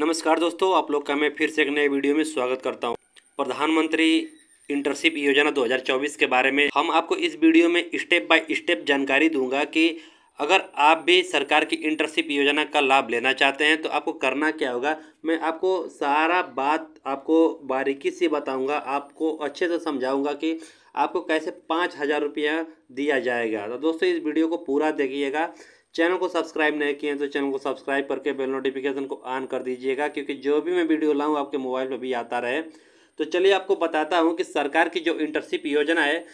नमस्कार दोस्तों आप लोग का मैं फिर से एक नए वीडियो में स्वागत करता हूं प्रधानमंत्री इंटर्नशिप योजना 2024 के बारे में हम आपको इस वीडियो में स्टेप बाय स्टेप जानकारी दूंगा कि अगर आप भी सरकार की इंटर्नशिप योजना का लाभ लेना चाहते हैं तो आपको करना क्या होगा मैं आपको सारा बात आपको बारीकी से बताऊंगा आपको अच्छे से समझाऊंगा कि आपको कैसे पाँच हज़ार रुपया दिया जाएगा तो दोस्तों इस वीडियो को पूरा देखिएगा चैनल को सब्सक्राइब नहीं किए हैं तो चैनल को सब्सक्राइब करके बेल नोटिफिकेशन को ऑन कर दीजिएगा क्योंकि जो भी मैं वीडियो लाऊँ आपके मोबाइल पर भी आता रहे तो चलिए आपको बताता हूँ कि सरकार की जो इंटर्नशिप योजना है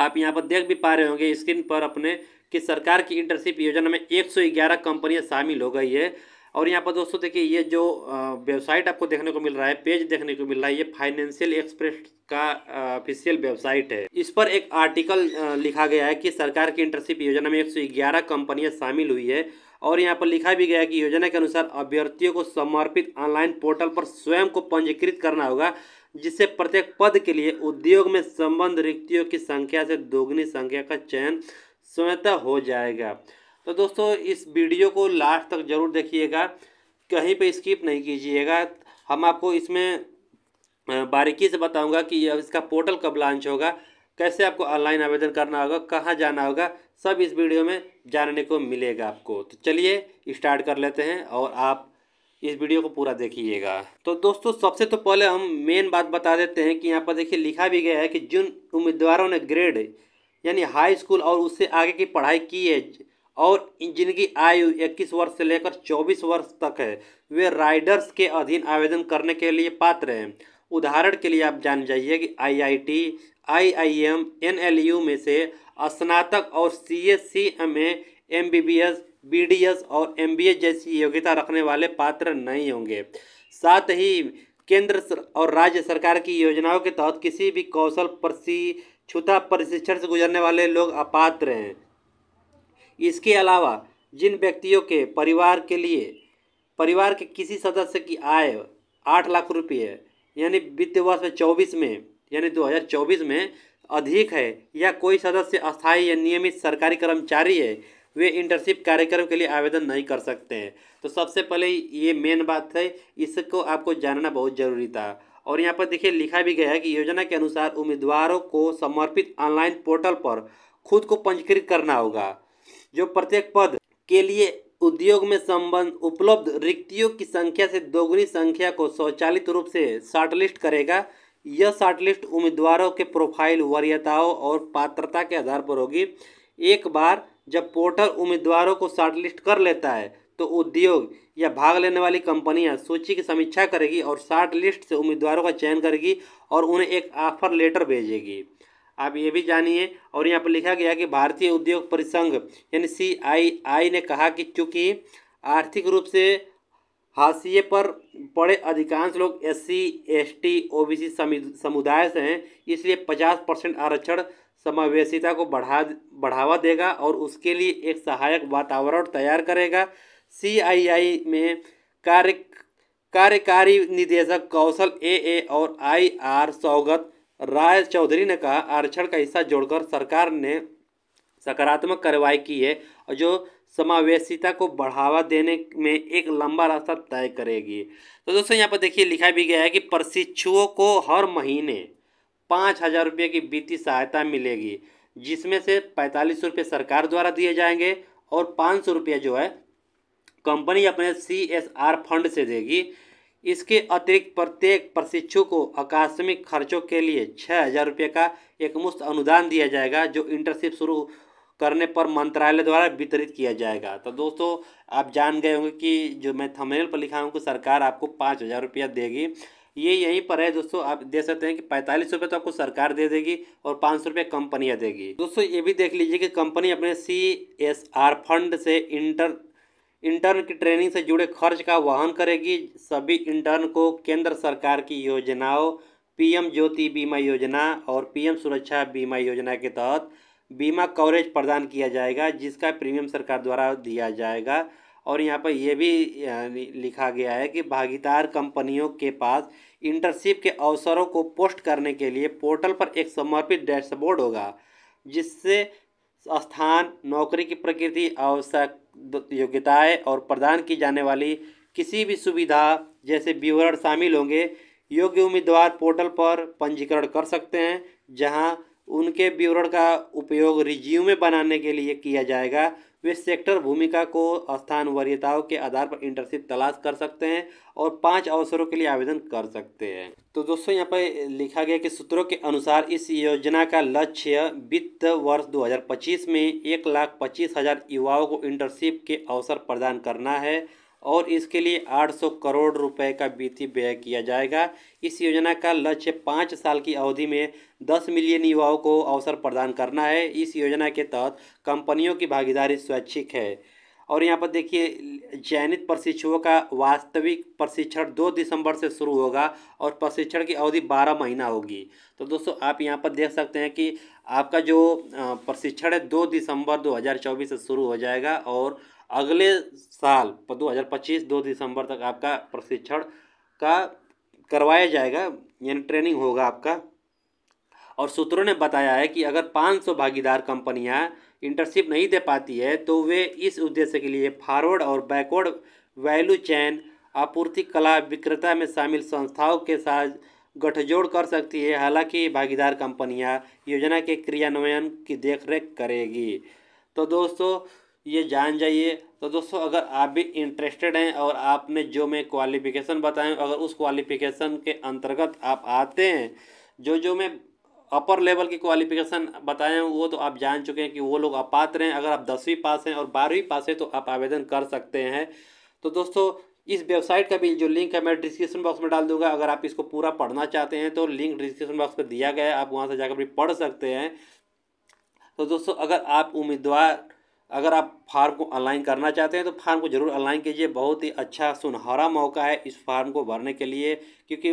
आप यहाँ पर देख भी पा रहे होंगे स्क्रीन पर अपने कि सरकार की इंटर्नशिप योजना में 111 कंपनियां शामिल हो गई है और यहाँ पर दोस्तों देखिए ये जो वेबसाइट आपको देखने को मिल रहा है पेज देखने को मिल रहा है ये फाइनेंशियल एक्सप्रेस का ऑफिशियल वेबसाइट है इस पर एक आर्टिकल लिखा गया है कि सरकार की इंटर्नशिप योजना में एक सौ ग्यारह कंपनियाँ शामिल हुई है और यहाँ पर लिखा भी गया है कि योजना के अनुसार अभ्यर्थियों को समर्पित ऑनलाइन पोर्टल पर स्वयं को पंजीकृत करना होगा जिससे प्रत्येक पद के लिए उद्योग में संबंध रिक्तियों की संख्या से दोगुनी संख्या का चयन स्वतः हो जाएगा तो दोस्तों इस वीडियो को लास्ट तक ज़रूर देखिएगा कहीं पे स्किप नहीं कीजिएगा हम आपको इसमें बारीकी से बताऊंगा कि इसका पोर्टल कब लॉन्च होगा कैसे आपको ऑनलाइन आवेदन करना होगा कहाँ जाना होगा सब इस वीडियो में जानने को मिलेगा आपको तो चलिए स्टार्ट कर लेते हैं और आप इस वीडियो को पूरा देखिएगा तो दोस्तों सबसे तो पहले हम मेन बात बता देते हैं कि यहाँ पर देखिए लिखा भी गया है कि जिन उम्मीदवारों ने ग्रेड यानी हाई स्कूल और उससे आगे की पढ़ाई की है और जिनकी आयु 21 वर्ष से लेकर 24 वर्ष तक है वे राइडर्स के अधीन आवेदन करने के लिए पात्र हैं उदाहरण के लिए आप जान जाइए कि आईआईटी, आईआईएम, एनएलयू में से स्नातक और सी में एमबीबीएस, बीडीएस और एमबीए जैसी योग्यता रखने वाले पात्र नहीं होंगे साथ ही केंद्र और राज्य सरकार की योजनाओं के तहत किसी भी कौशल प्रशिक्षुता प्रशिक्षण से गुजरने वाले लोग अपात्र हैं इसके अलावा जिन व्यक्तियों के परिवार के लिए परिवार के किसी सदस्य की आय आठ लाख रुपये यानी वित्तीय वर्ष में चौबीस में यानी 2024 में अधिक है या कोई सदस्य स्थायी या नियमित सरकारी कर्मचारी है वे इंटर्नशिप कार्यक्रम के लिए आवेदन नहीं कर सकते हैं तो सबसे पहले ये मेन बात है इसको आपको जानना बहुत जरूरी था और यहाँ पर देखिए लिखा भी गया है कि योजना के अनुसार उम्मीदवारों को समर्पित ऑनलाइन पोर्टल पर खुद को पंजीकृत करना होगा जो प्रत्येक पद के लिए उद्योग में संबंध उपलब्ध रिक्तियों की संख्या से दोगुनी संख्या को स्वचालित रूप से शॉर्टलिस्ट करेगा यह शॉर्टलिस्ट उम्मीदवारों के प्रोफाइल वरीयताओं और पात्रता के आधार पर होगी एक बार जब पोर्टल उम्मीदवारों को शॉर्टलिस्ट कर लेता है तो उद्योग या भाग लेने वाली कंपनियां सूची की समीक्षा करेगी और शार्ट लिस्ट से उम्मीदवारों का चयन करेगी और उन्हें एक ऑफर लेटर भेजेगी आप ये भी जानिए और यहाँ पर लिखा गया कि भारतीय उद्योग परिसंघ यानी सी आई आई ने कहा कि चूँकि आर्थिक रूप से हाशिए पर पड़े अधिकांश लोग S C S T O B C समुदाय से हैं इसलिए पचास परसेंट आरक्षण समावेशिता को बढ़ा बढ़ावा देगा और उसके लिए एक सहायक वातावरण तैयार करेगा सी आई आई में कार्य कार्यकारी निदेशक कौशल ए ए और आई आर सौगत राय चौधरी ने कहा आरक्षण का हिस्सा जोड़कर सरकार ने सकारात्मक कार्रवाई की है और जो समावेशिता को बढ़ावा देने में एक लंबा रास्ता तय करेगी तो दोस्तों यहाँ पर देखिए लिखा भी गया है कि प्रशिक्षुओं को हर महीने पाँच हज़ार रुपये की वित्तीय सहायता मिलेगी जिसमें से पैंतालीस रुपये सरकार द्वारा दिए जाएंगे और पाँच सौ रुपये जो है कंपनी अपने सी एस आर फंड से देगी इसके अतिरिक्त प्रत्येक प्रशिक्षु को आकस्मिक खर्चों के लिए छः हजार रुपये का एकमुश्त अनुदान दिया जाएगा जो इंटर्नशिप शुरू करने पर मंत्रालय द्वारा वितरित किया जाएगा तो दोस्तों आप जान गए होंगे कि जो मैं थमेल पर लिखा हूँ कि सरकार आपको पाँच हज़ार रुपया देगी ये यहीं पर है दोस्तों आप देख सकते हैं कि पैंतालीस रुपये तो आपको सरकार दे देगी और पाँच सौ रुपये कंपनियाँ देगी दोस्तों ये भी देख लीजिए कि कंपनी अपने सी एस आर फंड से इंटर इंटर्न की ट्रेनिंग से जुड़े खर्च का वहन करेगी सभी इंटर्न को केंद्र सरकार की योजनाओं पीएम ज्योति बीमा योजना और पीएम सुरक्षा बीमा योजना के तहत बीमा कवरेज प्रदान किया जाएगा जिसका प्रीमियम सरकार द्वारा दिया जाएगा और यहाँ पर यह भी लिखा गया है कि भागीदार कंपनियों के पास इंटर्नशिप के अवसरों को पोस्ट करने के लिए पोर्टल पर एक समर्पित डैशबोर्ड होगा जिससे स्थान नौकरी की प्रकृति आवश्यक योग्यताएं और प्रदान की जाने वाली किसी भी सुविधा जैसे विवरण शामिल होंगे योग्य उम्मीदवार पोर्टल पर पंजीकरण कर सकते हैं जहां उनके विवरण का उपयोग रिज्यूमे बनाने के लिए किया जाएगा वे सेक्टर भूमिका को स्थान वरीयताओं के आधार पर इंटर्नशिप तलाश कर सकते हैं और पांच अवसरों के लिए आवेदन कर सकते हैं तो दोस्तों यहाँ पर लिखा गया कि सूत्रों के अनुसार इस योजना का लक्ष्य वित्त वर्ष 2025 में एक लाख पच्चीस हज़ार युवाओं को इंटर्नशिप के अवसर प्रदान करना है और इसके लिए 800 करोड़ रुपए का वित्तीय व्यय किया जाएगा इस योजना का लक्ष्य पाँच साल की अवधि में 10 मिलियन युवाओं को अवसर प्रदान करना है इस योजना के तहत कंपनियों की भागीदारी स्वैच्छिक है और यहाँ पर देखिए चयनित प्रशिक्षुओं का वास्तविक प्रशिक्षण दो दिसंबर से शुरू होगा और प्रशिक्षण की अवधि बारह महीना होगी तो दोस्तों आप यहाँ पर देख सकते हैं कि आपका जो प्रशिक्षण है दो दिसंबर 2024 से शुरू हो जाएगा और अगले साल 2025 दो दिसंबर तक आपका प्रशिक्षण का करवाया जाएगा यानी ट्रेनिंग होगा आपका और सूत्रों ने बताया है कि अगर 500 भागीदार कंपनियां इंटर्नशिप नहीं दे पाती है तो वे इस उद्देश्य के लिए फॉरवर्ड और बैकवर्ड वैल्यू चैन आपूर्ति कला विक्रेता में शामिल संस्थाओं के साथ गठजोड़ कर सकती है हालांकि भागीदार कंपनियां योजना के क्रियान्वयन की देखरेख करेगी तो दोस्तों ये जान जाइए तो दोस्तों अगर आप भी इंटरेस्टेड हैं और आपने जो मैं क्वालिफ़िकेशन बताएं अगर उस क्वालिफ़िकेशन के अंतर्गत आप आते हैं जो जो मैं अपर लेवल की क्वालिफिकेशन बताएँ वो तो आप जान चुके हैं कि वो लोग अपात्र हैं अगर आप दसवीं पास हैं और बारहवीं पास हैं तो आप आवेदन कर सकते हैं तो दोस्तों इस वेबसाइट का भी जो लिंक है मैं डिस्क्रिप्शन बॉक्स में डाल दूंगा अगर आप इसको पूरा पढ़ना चाहते हैं तो लिंक डिस्क्रिप्शन बॉक्स पर दिया गया है आप वहाँ से जाकर भी पढ़ सकते हैं तो दोस्तों अगर आप उम्मीदवार अगर आप फार्म को ऑनलाइन करना चाहते हैं तो फार्म को ज़रूर ऑनलाइन कीजिए बहुत ही अच्छा सुनहरा मौका है इस फार्म को भरने के लिए क्योंकि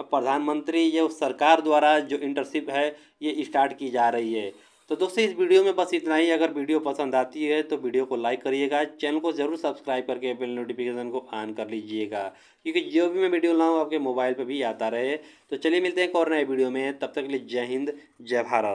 प्रधानमंत्री या सरकार द्वारा जो इंटर्नशिप है ये स्टार्ट की जा रही है तो दोस्तों इस वीडियो में बस इतना ही अगर वीडियो पसंद आती है तो वीडियो को लाइक करिएगा चैनल को ज़रूर सब्सक्राइब करके बेल नोटिफिकेशन को ऑन कर लीजिएगा क्योंकि जो भी मैं वीडियो लाऊँ आपके मोबाइल पर भी आता रहे तो चलिए मिलते हैं एक और नए वीडियो में तब तक के लिए जय हिंद जय भारत